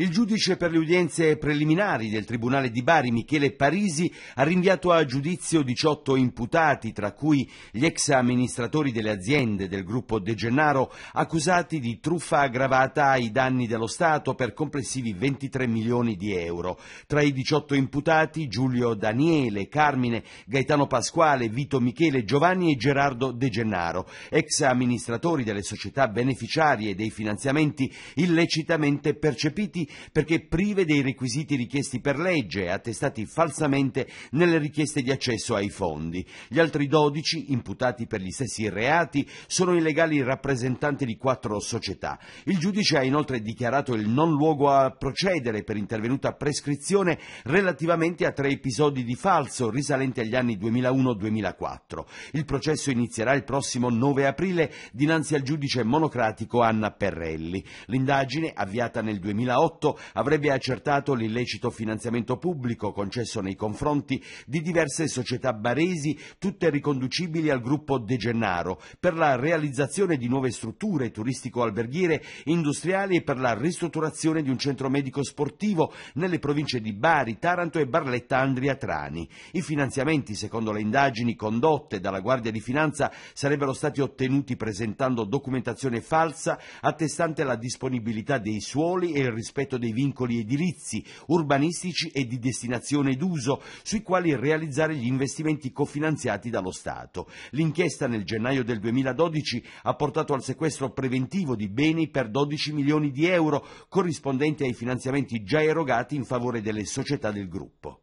Il giudice per le udienze preliminari del Tribunale di Bari, Michele Parisi, ha rinviato a giudizio 18 imputati, tra cui gli ex amministratori delle aziende del gruppo De Gennaro, accusati di truffa aggravata ai danni dello Stato per complessivi 23 milioni di euro. Tra i 18 imputati Giulio Daniele, Carmine, Gaetano Pasquale, Vito Michele, Giovanni e Gerardo De Gennaro, ex amministratori delle società beneficiarie dei finanziamenti illecitamente percepiti perché prive dei requisiti richiesti per legge e attestati falsamente nelle richieste di accesso ai fondi. Gli altri 12, imputati per gli stessi reati, sono illegali rappresentanti di quattro società. Il giudice ha inoltre dichiarato il non luogo a procedere per intervenuta prescrizione relativamente a tre episodi di falso risalenti agli anni 2001-2004. Il processo inizierà il prossimo 9 aprile dinanzi al giudice monocratico Anna Perrelli. L'indagine, avviata nel 2008, 2008 avrebbe accertato l'illecito finanziamento pubblico concesso nei confronti di diverse società baresi, tutte riconducibili al gruppo De Gennaro, per la realizzazione di nuove strutture turistico-alberghiere industriali e per la ristrutturazione di un centro medico sportivo nelle province di Bari, Taranto e Barletta Andria Trani. I finanziamenti, secondo le indagini condotte dalla Guardia di Finanza, sarebbero stati ottenuti presentando documentazione falsa attestante la disponibilità dei suoli e il rispetto rispetto dei vincoli edilizi, urbanistici e di destinazione d'uso, sui quali realizzare gli investimenti cofinanziati dallo Stato. L'inchiesta nel gennaio del 2012 ha portato al sequestro preventivo di beni per 12 milioni di euro, corrispondenti ai finanziamenti già erogati in favore delle società del gruppo.